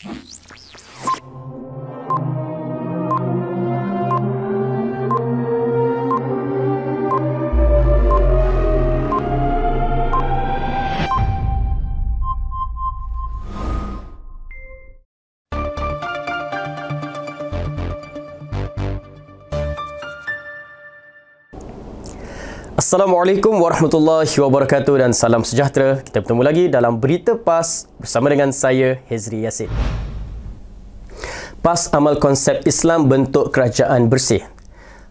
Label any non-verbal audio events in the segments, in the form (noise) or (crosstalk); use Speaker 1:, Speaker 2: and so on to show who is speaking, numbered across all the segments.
Speaker 1: Thanks. (laughs) Assalamualaikum warahmatullahi wabarakatuh dan salam sejahtera. Kita bertemu lagi dalam Berita PAS bersama dengan saya, Hezri Yassin. PAS amal konsep Islam bentuk kerajaan bersih.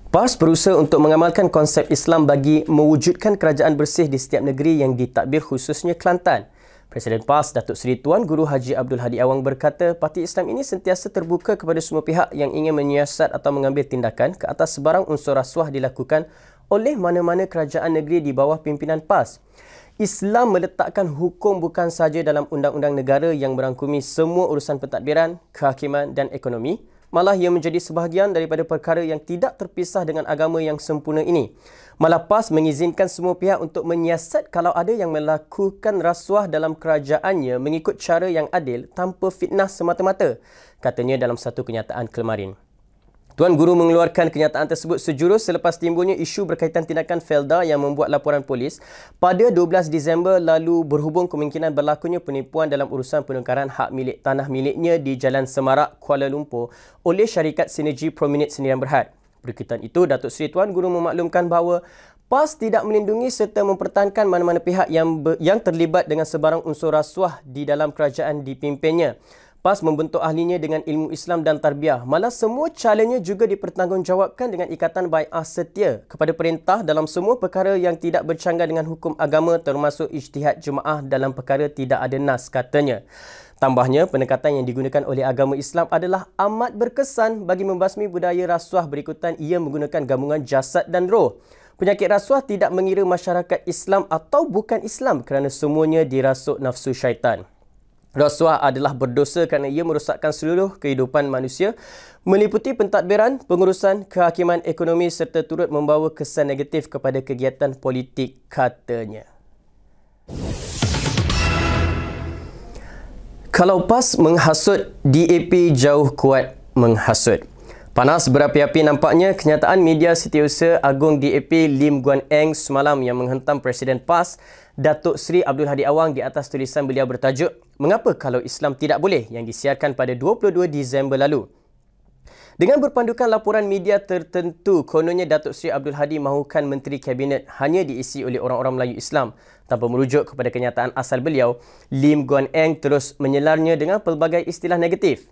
Speaker 1: PAS berusaha untuk mengamalkan konsep Islam bagi mewujudkan kerajaan bersih di setiap negeri yang ditakbir khususnya Kelantan. Presiden PAS, Datuk Seri Tuan Guru Haji Abdul Hadi Awang berkata, Parti Islam ini sentiasa terbuka kepada semua pihak yang ingin menyiasat atau mengambil tindakan ke atas sebarang unsur rasuah dilakukan oleh mana-mana kerajaan negeri di bawah pimpinan PAS. Islam meletakkan hukum bukan sahaja dalam undang-undang negara yang merangkumi semua urusan pentadbiran, kehakiman dan ekonomi, malah ia menjadi sebahagian daripada perkara yang tidak terpisah dengan agama yang sempurna ini. Malah PAS mengizinkan semua pihak untuk menyiasat kalau ada yang melakukan rasuah dalam kerajaannya mengikut cara yang adil tanpa fitnah semata-mata, katanya dalam satu kenyataan kemarin. Tuan Guru mengeluarkan kenyataan tersebut sejurus selepas timbulnya isu berkaitan tindakan Felda yang membuat laporan polis pada 12 Disember lalu berhubung kemungkinan berlakunya penipuan dalam urusan penukaran hak milik tanah miliknya di Jalan Semarak, Kuala Lumpur oleh syarikat Sinergi Prominent Sendirian Berhad. Berkaitan itu, Datuk Seri Tuan Guru memaklumkan bahawa PAS tidak melindungi serta mempertahankan mana-mana pihak yang yang terlibat dengan sebarang unsur rasuah di dalam kerajaan dipimpinnya. Lepas membentuk ahlinya dengan ilmu Islam dan tarbiyah, malah semua calonnya juga dipertanggungjawabkan dengan ikatan bai'ah setia kepada perintah dalam semua perkara yang tidak bercanggah dengan hukum agama termasuk ijtihad jemaah dalam perkara tidak ada nas katanya. Tambahnya, pendekatan yang digunakan oleh agama Islam adalah amat berkesan bagi membasmi budaya rasuah berikutan ia menggunakan gabungan jasad dan roh. Penyakit rasuah tidak mengira masyarakat Islam atau bukan Islam kerana semuanya dirasuk nafsu syaitan. Rasuah adalah berdosa kerana ia merosakkan seluruh kehidupan manusia meliputi pentadbiran, pengurusan, kehakiman ekonomi serta turut membawa kesan negatif kepada kegiatan politik katanya. Kalau PAS menghasut, DAP jauh kuat menghasut. Panas berapi-api nampaknya kenyataan media setiausaha Agung DAP Lim Guan Eng semalam yang menghentam Presiden PAS Datuk Seri Abdul Hadi Awang di atas tulisan beliau bertajuk Mengapa kalau Islam tidak boleh yang disiarkan pada 22 Disember lalu. Dengan berpandukan laporan media tertentu, kononnya Datuk Seri Abdul Hadi mahukan Menteri Kabinet hanya diisi oleh orang-orang Melayu Islam. Tanpa merujuk kepada kenyataan asal beliau, Lim Guan Eng terus menyelarnya dengan pelbagai istilah negatif.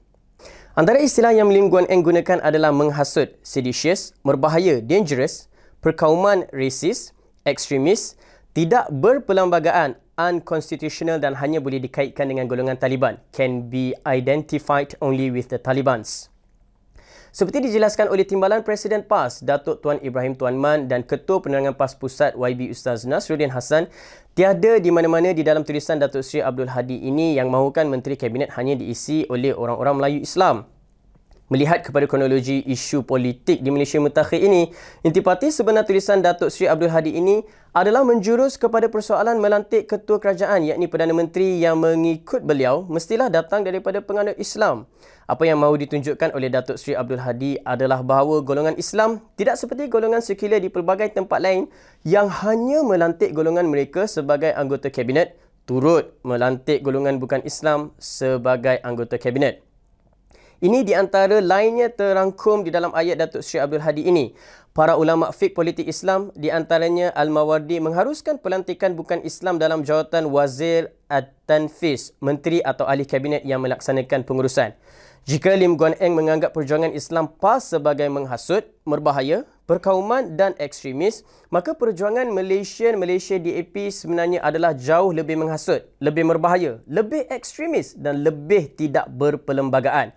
Speaker 1: Antara istilah yang Lim Guan Eng gunakan adalah menghasut, seditious, berbahaya, dangerous, perkauman, rasis, ekstremis, tidak berpelambagaan, unconstitutional dan hanya boleh dikaitkan dengan golongan Taliban, can be identified only with the Talibans. Seperti dijelaskan oleh Timbalan Presiden PAS, Datuk Tuan Ibrahim Tuan Man dan Ketua Penerangan PAS Pusat YB Ustaz Nasruddin Hassan, tiada di mana-mana di dalam tulisan Datuk Seri Abdul Hadi ini yang mahukan Menteri Kabinet hanya diisi oleh orang-orang Melayu Islam. Melihat kepada kronologi isu politik di Malaysia mutakhir ini, intipati sebenar tulisan Datuk Seri Abdul Hadi ini adalah menjurus kepada persoalan melantik ketua kerajaan yakni Perdana Menteri yang mengikut beliau mestilah datang daripada penganut Islam. Apa yang mahu ditunjukkan oleh Datuk Seri Abdul Hadi adalah bahawa golongan Islam tidak seperti golongan sekular di pelbagai tempat lain yang hanya melantik golongan mereka sebagai anggota kabinet turut melantik golongan bukan Islam sebagai anggota kabinet. Ini di antara lainnya terangkum di dalam ayat Datuk Seri Abdul Hadi ini. Para ulama fik politik Islam di antaranya Al-Mawardi mengharuskan pelantikan bukan Islam dalam jawatan Wazir At-Tanfis, menteri atau ahli kabinet yang melaksanakan pengurusan. Jika Lim Guan Eng menganggap perjuangan Islam PAS sebagai menghasut, berbahaya, perkauman dan ekstremis, maka perjuangan Malaysian Malaysia DAP sebenarnya adalah jauh lebih menghasut, lebih berbahaya, lebih ekstremis dan lebih tidak berpelembagaan.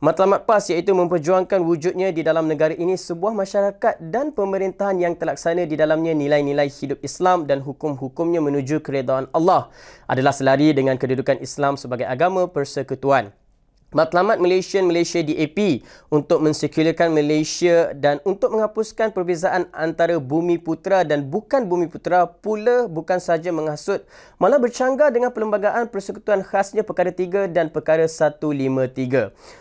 Speaker 1: Matlamat PAS iaitu memperjuangkan wujudnya di dalam negara ini sebuah masyarakat dan pemerintahan yang terlaksana di dalamnya nilai-nilai hidup Islam dan hukum-hukumnya menuju keredaan Allah adalah selari dengan kedudukan Islam sebagai agama persekutuan. Matlamat Malaysian Malaysia DAP untuk mensekularkan Malaysia dan untuk menghapuskan perbezaan antara bumi putera dan bukan bumi putera pula bukan sahaja menghasut malah bercanggah dengan perlembagaan persekutuan khasnya perkara 3 dan perkara 153.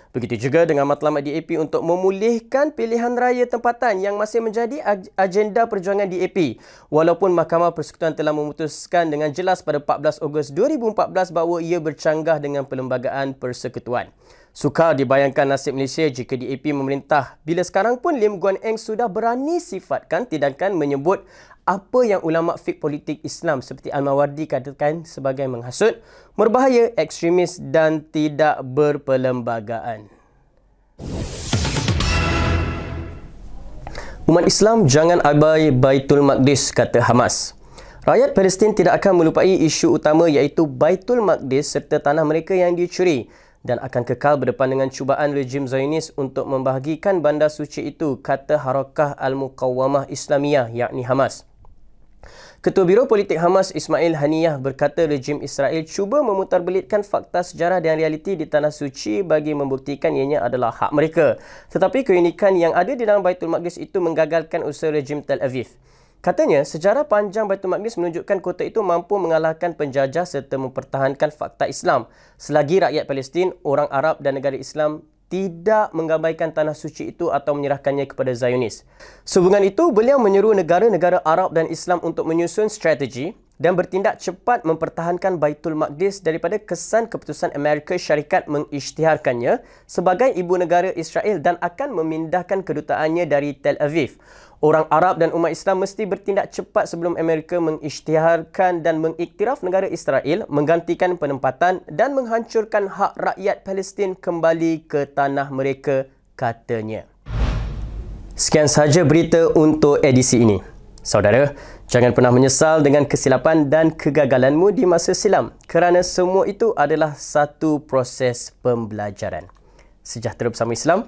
Speaker 1: Begitu juga dengan matlamat DAP untuk memulihkan pilihan raya tempatan yang masih menjadi agenda perjuangan DAP. Walaupun Mahkamah Persekutuan telah memutuskan dengan jelas pada 14 Ogos 2014 bahawa ia bercanggah dengan Perlembagaan Persekutuan. Sukar dibayangkan nasib Malaysia jika DAP memerintah bila sekarang pun Lim Guan Eng sudah berani sifatkan tindakan menyebut apa yang ulama fik politik Islam seperti Al-Mawardi katakan sebagai menghasut, berbahaya, ekstremis dan tidak berperlembagaan. Umat Islam jangan abai Baitul Maqdis kata Hamas. Rakyat Palestin tidak akan melupai isu utama iaitu Baitul Maqdis serta tanah mereka yang dicuri dan akan kekal berdepan dengan cubaan rejim Zainis untuk membahagikan bandar suci itu, kata Harakah Al-Muqawamah Islamiyah, yakni Hamas. Ketua Biro Politik Hamas Ismail Haniyah berkata rejim Israel cuba memutarbelitkan fakta sejarah dan realiti di Tanah Suci bagi membuktikan ianya adalah hak mereka. Tetapi keunikan yang ada di dalam Baitul Maqdis itu menggagalkan usaha rejim Tel Aviv. Katanya, sejarah panjang Baitul Maqdis menunjukkan kota itu mampu mengalahkan penjajah serta mempertahankan fakta Islam selagi rakyat Palestin, orang Arab dan negara Islam tidak mengabaikan tanah suci itu atau menyerahkannya kepada Zionis. Sehubungan itu, beliau menyeru negara-negara Arab dan Islam untuk menyusun strategi dan bertindak cepat mempertahankan Baitul Maqdis daripada kesan keputusan Amerika Syarikat mengisytiharkannya sebagai ibu negara Israel dan akan memindahkan kedutaannya dari Tel Aviv. Orang Arab dan umat Islam mesti bertindak cepat sebelum Amerika mengisytiharkan dan mengiktiraf negara Israel, menggantikan penempatan dan menghancurkan hak rakyat Palestin kembali ke tanah mereka, katanya. Sekian sahaja berita untuk edisi ini. Saudara, jangan pernah menyesal dengan kesilapan dan kegagalanmu di masa silam kerana semua itu adalah satu proses pembelajaran. Sejahtera bersama Islam.